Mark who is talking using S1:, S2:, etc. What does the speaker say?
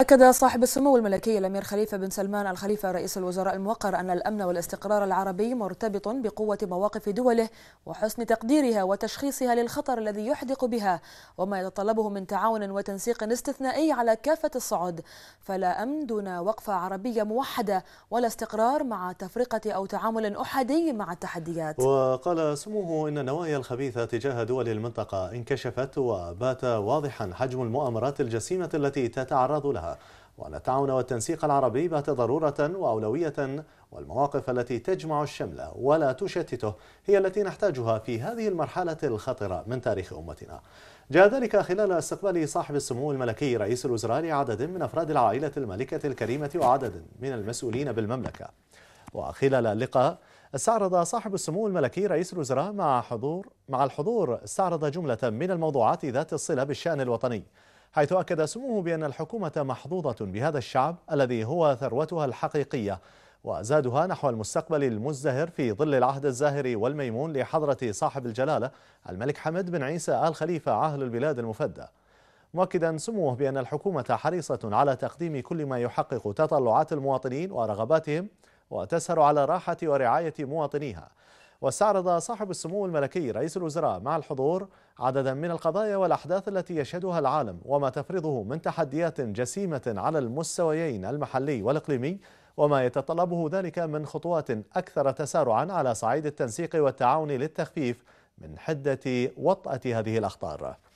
S1: أكد صاحب السمو الملكي الأمير خليفة بن سلمان الخليفة رئيس الوزراء الموقر أن الأمن والاستقرار العربي مرتبط بقوة مواقف دوله وحسن تقديرها وتشخيصها للخطر الذي يحدق بها وما يتطلبه من تعاون وتنسيق استثنائي على كافة الصعد فلا أمن دون وقفة عربية موحدة ولا استقرار مع تفرقة أو تعامل أحادي مع التحديات
S2: وقال سموه إن النوايا الخبيثة تجاه دول المنطقة انكشفت وبات واضحا حجم المؤامرات الجسيمة التي تتعرض لها وأن التعاون والتنسيق العربي بات ضرورة وأولوية والمواقف التي تجمع الشمل ولا تشتته هي التي نحتاجها في هذه المرحلة الخطرة من تاريخ أمتنا جاء ذلك خلال استقبال صاحب السمو الملكي رئيس الوزراء لعدد من أفراد العائلة الملكة الكريمة وعدد من المسؤولين بالمملكة وخلال اللقاء استعرض صاحب السمو الملكي رئيس الوزراء مع حضور مع الحضور استعرض جملة من الموضوعات ذات الصلة بالشأن الوطني حيث أكد سموه بأن الحكومة محظوظة بهذا الشعب الذي هو ثروتها الحقيقية وزادها نحو المستقبل المزدهر في ظل العهد الزاهر والميمون لحضرة صاحب الجلالة الملك حمد بن عيسى آل خليفة عاهل البلاد المفدى مؤكدا سموه بأن الحكومة حريصة على تقديم كل ما يحقق تطلعات المواطنين ورغباتهم وتسهر على راحة ورعاية مواطنيها واستعرض صاحب السمو الملكي رئيس الوزراء مع الحضور عددا من القضايا والأحداث التي يشهدها العالم وما تفرضه من تحديات جسيمة على المستويين المحلي والإقليمي وما يتطلبه ذلك من خطوات أكثر تسارعا على صعيد التنسيق والتعاون للتخفيف من حدة وطأة هذه الأخطار